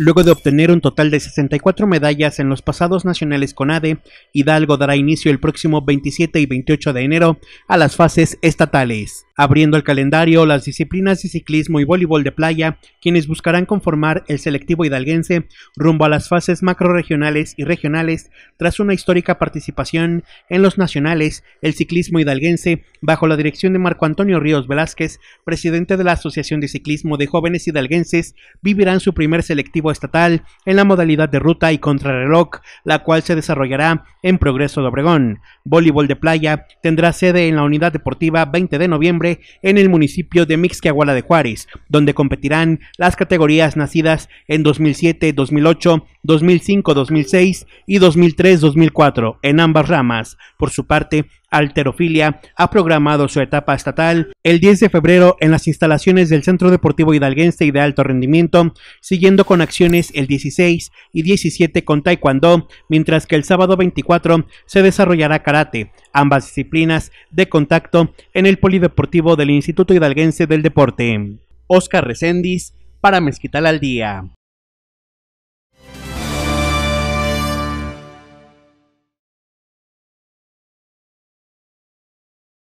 Luego de obtener un total de 64 medallas en los pasados nacionales con ADE, Hidalgo dará inicio el próximo 27 y 28 de enero a las fases estatales abriendo el calendario las disciplinas de ciclismo y voleibol de playa, quienes buscarán conformar el selectivo hidalguense rumbo a las fases macroregionales y regionales tras una histórica participación en los nacionales, el ciclismo hidalguense, bajo la dirección de Marco Antonio Ríos Velázquez, presidente de la Asociación de Ciclismo de Jóvenes Hidalguenses, vivirán su primer selectivo estatal en la modalidad de ruta y contrarreloj, la cual se desarrollará en Progreso de Obregón. Voleibol de playa tendrá sede en la unidad deportiva 20 de noviembre en el municipio de Mixquiahuala de Juárez, donde competirán las categorías nacidas en 2007, 2008, 2005, 2006 y 2003, 2004 en ambas ramas. Por su parte, Alterofilia ha programado su etapa estatal el 10 de febrero en las instalaciones del Centro Deportivo Hidalguense y de Alto Rendimiento, siguiendo con acciones el 16 y 17 con Taekwondo, mientras que el sábado 24 se desarrollará Karate, ambas disciplinas de contacto en el Polideportivo del Instituto Hidalguense del Deporte. Oscar Recendis para Mezquital al Día.